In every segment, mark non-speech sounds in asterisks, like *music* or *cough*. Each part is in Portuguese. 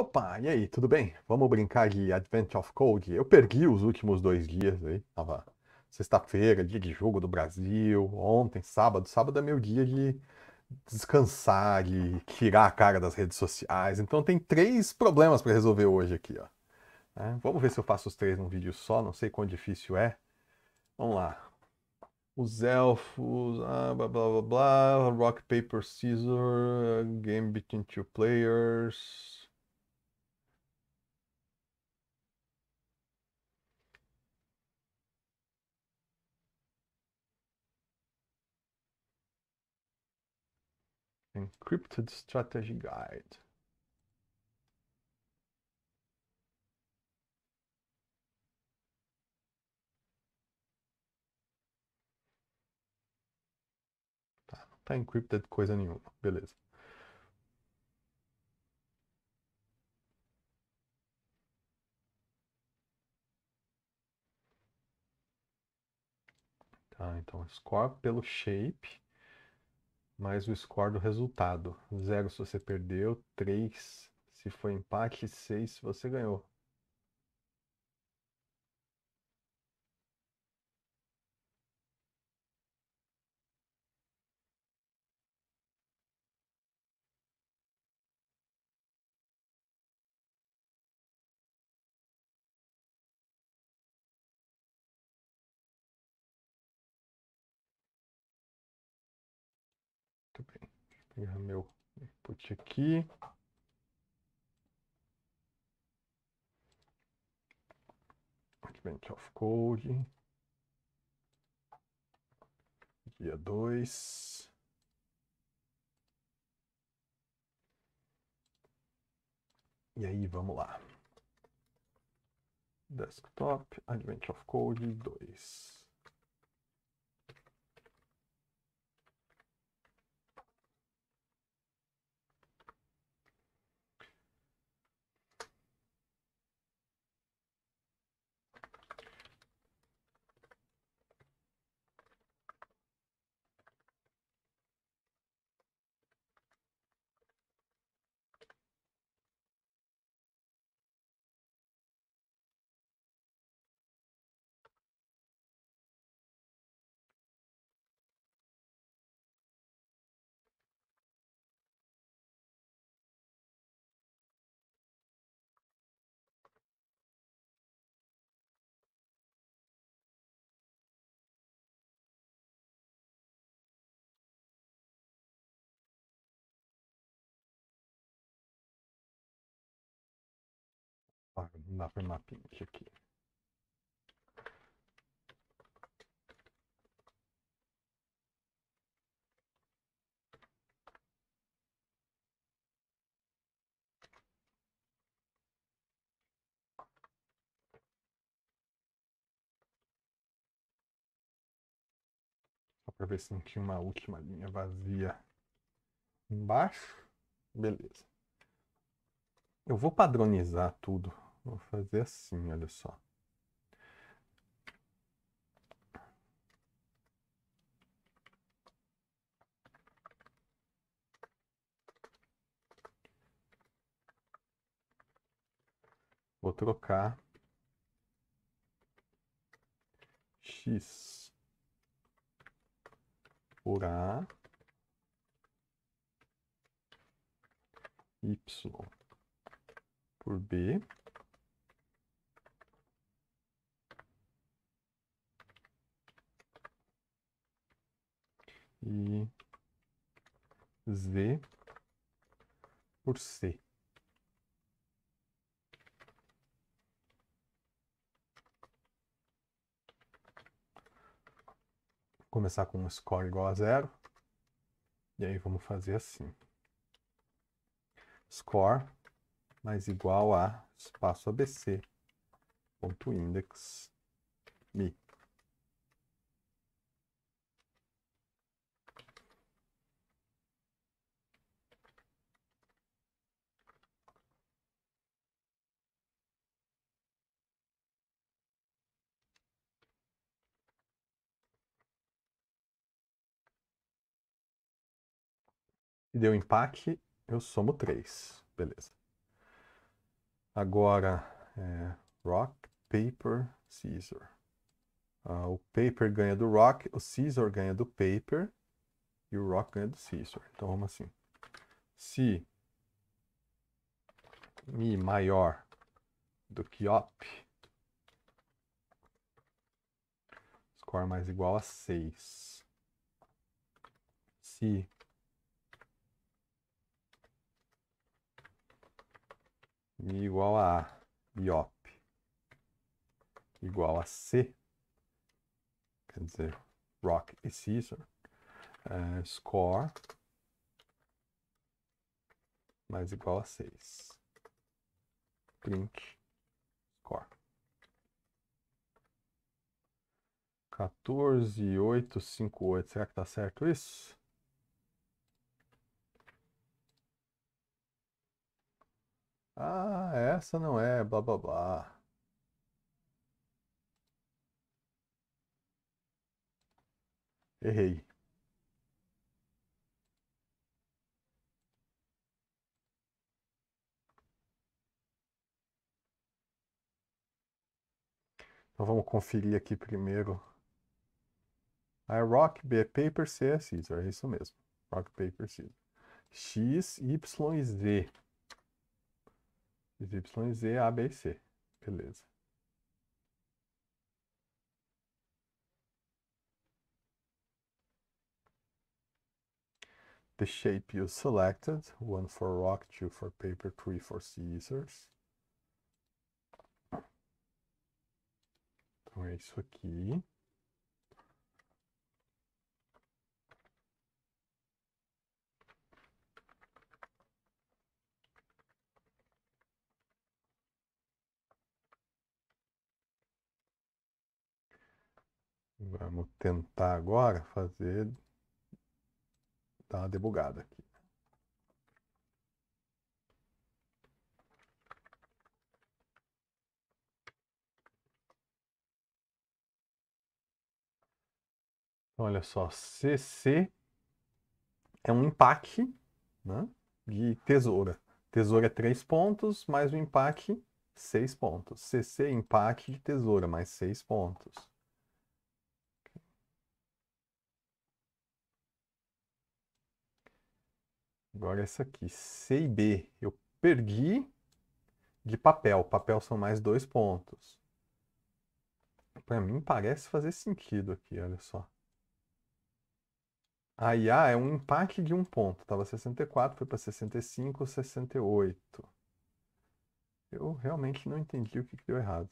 Opa, e aí, tudo bem? Vamos brincar de Advent of Code? Eu perdi os últimos dois dias aí, tava sexta-feira, dia de jogo do Brasil, ontem, sábado. Sábado é meu dia de descansar, de tirar a cara das redes sociais. Então tem três problemas para resolver hoje aqui, ó. É, vamos ver se eu faço os três num vídeo só, não sei quão difícil é. Vamos lá. Os elfos, ah, blá blá blá blá, rock, paper, scissors, game between two players Encrypted Strategy Guide. Tá, não tá encrypted coisa nenhuma, beleza. Tá, então, score pelo shape mais o score do resultado. 0 se você perdeu, 3 se foi empate, 6 se você ganhou. Errar meu input aqui. Advent of Code. Dia 2. E aí, vamos lá. Desktop, Advent of Code 2. na permaprint aqui. Só para ver se não tinha uma última linha vazia embaixo. Beleza. Eu vou padronizar tudo Vou fazer assim, olha só. Vou trocar x por a y por b e Z por C. Vou começar com um score igual a zero. E aí vamos fazer assim. Score mais igual a espaço ABC ponto index mi. e deu empate, eu somo 3. Beleza. Agora, é, rock, paper, scissor. Ah, o paper ganha do rock, o scissor ganha do paper e o rock ganha do scissor. Então vamos assim. Se mi maior do que op, score mais igual a 6. Se Mi igual a A. IOP igual a C. Quer dizer, rock e Caesar, Uh, é, score mais igual a 6. Print score. 14, oito cinco oito Será que tá certo isso? Ah, essa não é, blá blá blá. Errei. Então vamos conferir aqui primeiro. I rock B é paper, C é scissor, é isso mesmo. Rock, paper, scissor. X, Y e Z e A, B e C. Beleza. The shape you selected, one for rock, two for paper, three for scissors. Então é isso aqui. Vamos tentar agora fazer. dar uma debugada aqui. Então, olha só, CC é um empate né, de tesoura. Tesoura é 3 pontos, mais o um empate, 6 pontos. CC, é empate de tesoura, mais 6 pontos. Agora essa aqui, C e B, eu perdi de papel. Papel são mais dois pontos. Para mim parece fazer sentido aqui, olha só. A e A é um empate de um ponto. Estava 64, foi para 65, 68. Eu realmente não entendi o que, que deu errado.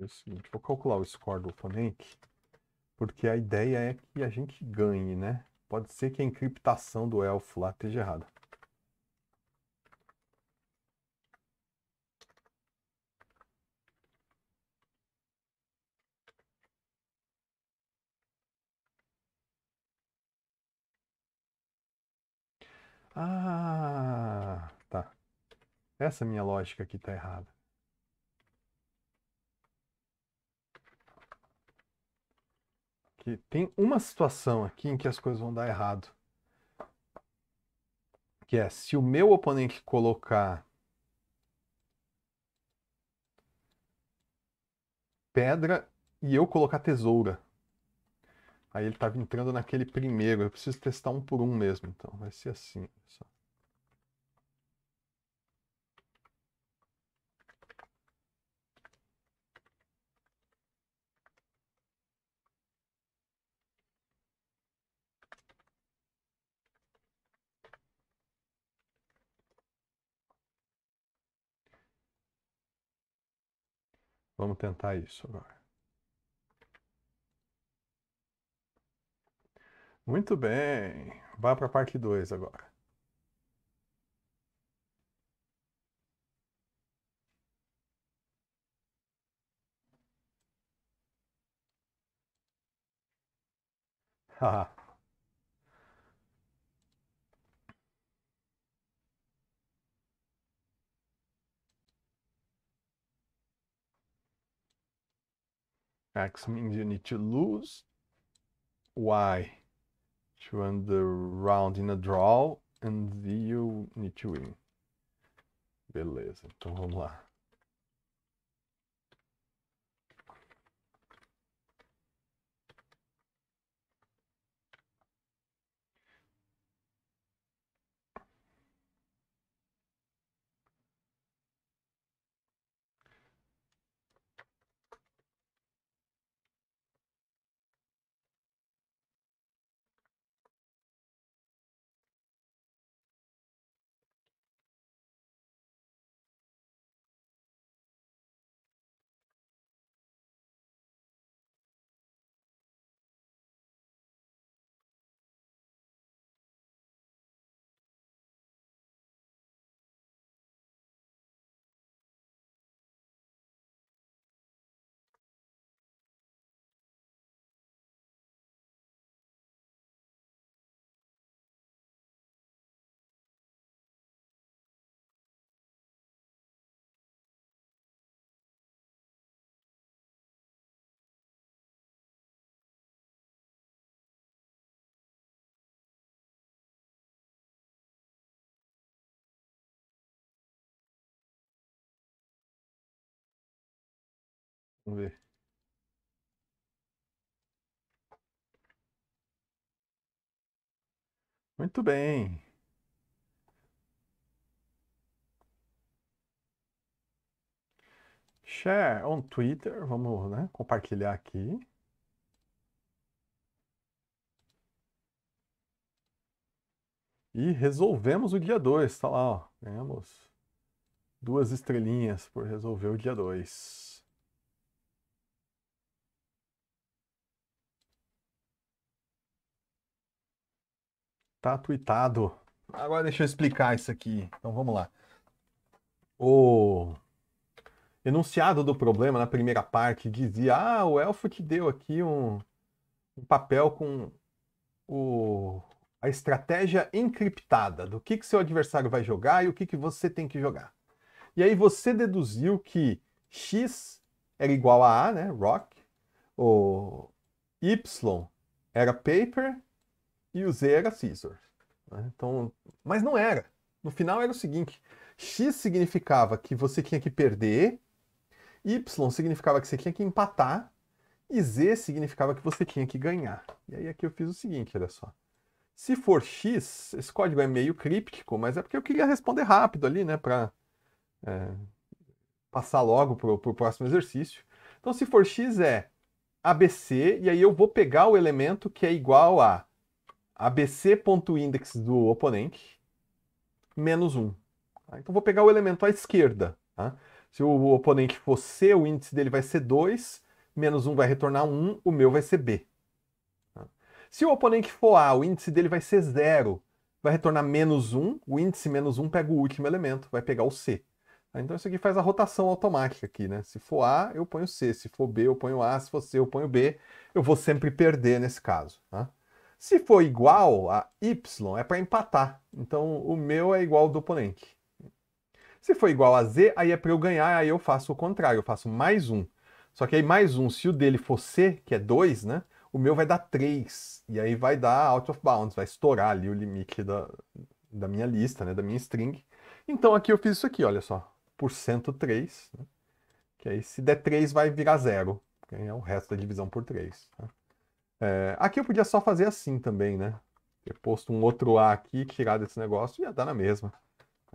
É o seguinte, vou calcular o score do oponente, porque a ideia é que a gente ganhe, né? Pode ser que a encriptação do elfo lá esteja errada. Ah, tá. Essa minha lógica aqui está errada. que tem uma situação aqui em que as coisas vão dar errado. Que é se o meu oponente colocar pedra e eu colocar tesoura. Aí ele estava entrando naquele primeiro. Eu preciso testar um por um mesmo, então vai ser assim. Só. Vamos tentar isso agora. Muito bem. Vá para a parte 2 agora. Haha. *laughs* X means you need to lose. Y to end the round in a draw. And Z you need to win. Beleza, então vamos lá. Vamos ver. Muito bem. Share on Twitter. Vamos, né, compartilhar aqui. E resolvemos o dia 2, Está lá, ó. Ganhamos duas estrelinhas por resolver o dia 2. Tá tweetado. Agora deixa eu explicar isso aqui. Então vamos lá. O enunciado do problema na primeira parte dizia: ah, o elfo te deu aqui um, um papel com o, a estratégia encriptada do que, que seu adversário vai jogar e o que, que você tem que jogar. E aí você deduziu que X era igual a A, né? Rock. O Y era paper e o Z era Caesar. Né? Então, mas não era. No final era o seguinte: X significava que você tinha que perder, Y significava que você tinha que empatar, e Z significava que você tinha que ganhar. E aí aqui eu fiz o seguinte, olha só. Se for X, esse código é meio críptico, mas é porque eu queria responder rápido ali, né, para é, passar logo para o próximo exercício. Então, se for X é ABC, e aí eu vou pegar o elemento que é igual a abc.index do oponente menos 1. Tá? Então vou pegar o elemento à esquerda. Tá? Se o oponente for C, o índice dele vai ser 2, menos 1 vai retornar 1, o meu vai ser B. Tá? Se o oponente for A, o índice dele vai ser 0, vai retornar menos 1, o índice menos 1 pega o último elemento, vai pegar o C. Tá? Então isso aqui faz a rotação automática aqui, né? Se for A, eu ponho C, se for B, eu ponho A, se for C, eu ponho B. Eu vou sempre perder nesse caso. Tá? Se for igual a y, é para empatar. Então o meu é igual ao do oponente. Se for igual a z, aí é para eu ganhar, aí eu faço o contrário, eu faço mais um. Só que aí mais um, se o dele for c, que é 2, né? O meu vai dar 3. E aí vai dar out of bounds, vai estourar ali o limite da, da minha lista, né? Da minha string. Então aqui eu fiz isso aqui, olha só. Por cento três, Né? Que aí se der 3 vai virar 0. Que é o resto da divisão por 3. Tá? Né. É, aqui eu podia só fazer assim também, né? Ter posto um outro A aqui, tirado esse negócio, ia dar na mesma.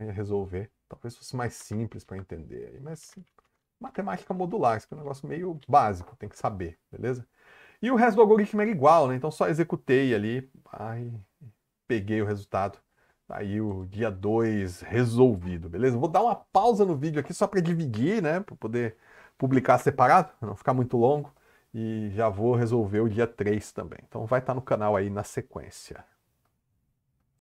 Ia resolver. Talvez fosse mais simples para entender. Mas matemática modular, isso é um negócio meio básico, tem que saber, beleza? E o resto do algoritmo era igual, né? Então só executei ali, ai, peguei o resultado. Tá aí o dia 2 resolvido, beleza? Vou dar uma pausa no vídeo aqui só para dividir, né? Para poder publicar separado, não ficar muito longo e já vou resolver o dia 3 também. Então vai estar tá no canal aí na sequência.